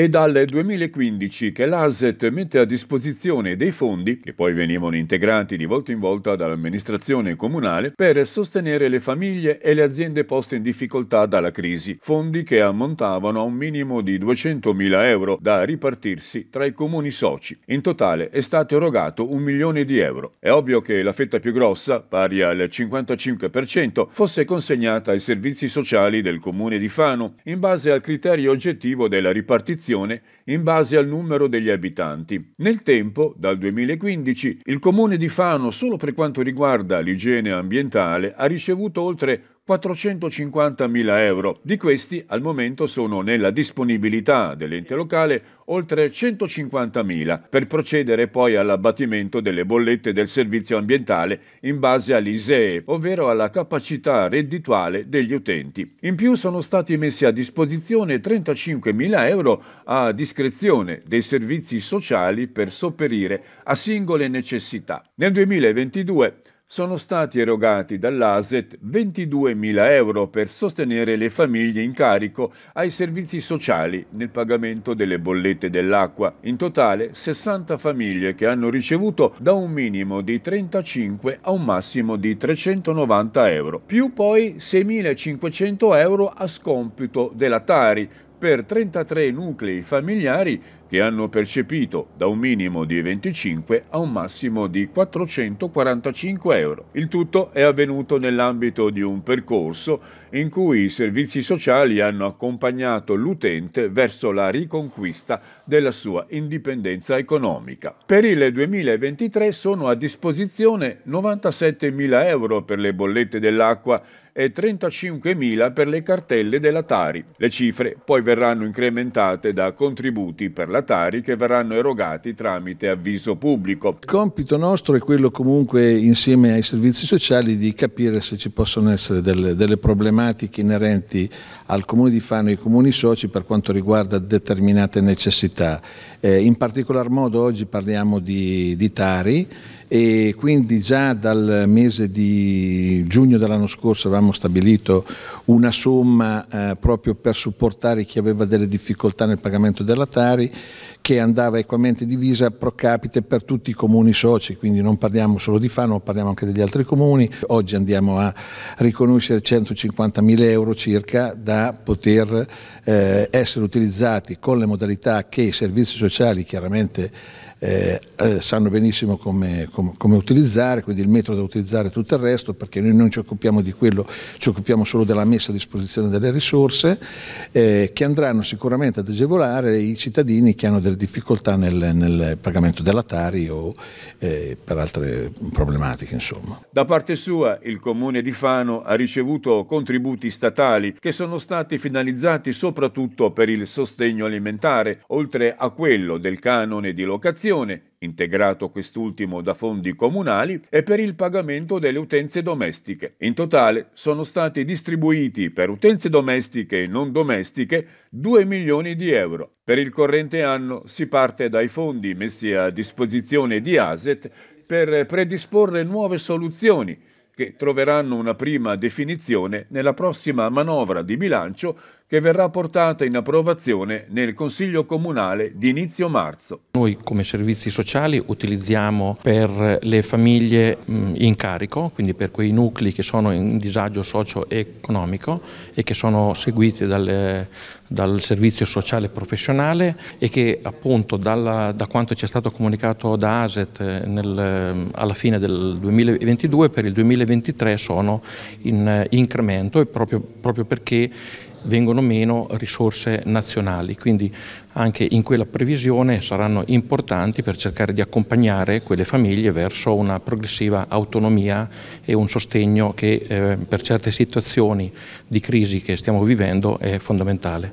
È dal 2015 che l'ASET mette a disposizione dei fondi, che poi venivano integrati di volta in volta dall'amministrazione comunale, per sostenere le famiglie e le aziende poste in difficoltà dalla crisi, fondi che ammontavano a un minimo di 200.000 euro da ripartirsi tra i comuni soci. In totale è stato erogato un milione di euro. È ovvio che la fetta più grossa, pari al 55%, fosse consegnata ai servizi sociali del comune di Fano, in base al criterio oggettivo della ripartizione popolazione in base al numero degli abitanti. Nel tempo, dal 2015, il comune di Fano, solo per quanto riguarda l'igiene ambientale, ha ricevuto oltre 450.000 euro. Di questi al momento sono nella disponibilità dell'ente locale oltre 150.000 per procedere poi all'abbattimento delle bollette del servizio ambientale in base all'ISEE, ovvero alla capacità reddituale degli utenti. In più sono stati messi a disposizione 35.000 euro a discrezione dei servizi sociali per sopperire a singole necessità. Nel 2022 sono stati erogati dall'ASET 22.000 euro per sostenere le famiglie in carico ai servizi sociali nel pagamento delle bollette dell'acqua. In totale 60 famiglie che hanno ricevuto da un minimo di 35 a un massimo di 390 euro, più poi 6.500 euro a scompito della Tari per 33 nuclei familiari che hanno percepito da un minimo di 25 a un massimo di 445 euro. Il tutto è avvenuto nell'ambito di un percorso in cui i servizi sociali hanno accompagnato l'utente verso la riconquista della sua indipendenza economica. Per il 2023 sono a disposizione 97.000 euro per le bollette dell'acqua e 35.000 per le cartelle della Tari. Le cifre poi verranno incrementate da contributi per la Tari che verranno erogati tramite avviso pubblico. Il compito nostro è quello comunque insieme ai servizi sociali di capire se ci possono essere delle, delle problematiche inerenti al Comune di Fano e ai comuni soci per quanto riguarda determinate necessità. Eh, in particolar modo oggi parliamo di, di Tari e quindi già dal mese di giugno dell'anno scorso avevamo stabilito una somma eh, proprio per supportare chi aveva delle difficoltà nel pagamento della Tari che andava equamente divisa pro capite per tutti i comuni soci, quindi non parliamo solo di Fano, parliamo anche degli altri comuni. Oggi andiamo a riconoscere 150.000 euro circa da poter eh, essere utilizzati con le modalità che i servizi sociali chiaramente eh, eh, sanno benissimo come, com, come, utilizzare, quindi il metodo da utilizzare e tutto il resto, perché noi non ci occupiamo di quello, ci occupiamo solo della messa a disposizione delle risorse, eh, che andranno sicuramente ad agevolare i cittadini che hanno delle difficoltà nel, nel pagamento della Tari o eh, per altre problematiche. Insomma. Da parte sua il Comune di Fano ha ricevuto contributi statali che sono stati finalizzati soprattutto per il sostegno alimentare, oltre a quello del canone di locazione manutenzione, integrato quest'ultimo da fondi comunali, e per il pagamento delle utenze domestiche. In totale sono stati distribuiti per utenze domestiche e non domestiche 2 milioni di euro. Per il corrente anno si parte dai fondi messi a disposizione di ASET per predisporre nuove soluzioni che troveranno una prima definizione nella prossima manovra di bilancio che verrà portata in approvazione nel Consiglio Comunale di inizio marzo. Noi come servizi sociali utilizziamo per le famiglie in carico, quindi per quei nuclei che sono in disagio socio-economico e che sono seguiti dalle, dal servizio sociale professionale e che appunto dalla, da quanto ci è stato comunicato da ASET eh, nel, alla fine del 2022 per il 2022 2023 sono in eh, incremento proprio, proprio perché vengono meno risorse nazionali, quindi anche in quella previsione saranno importanti per cercare di accompagnare quelle famiglie verso una progressiva autonomia e un sostegno che eh, per certe situazioni di crisi che stiamo vivendo è fondamentale.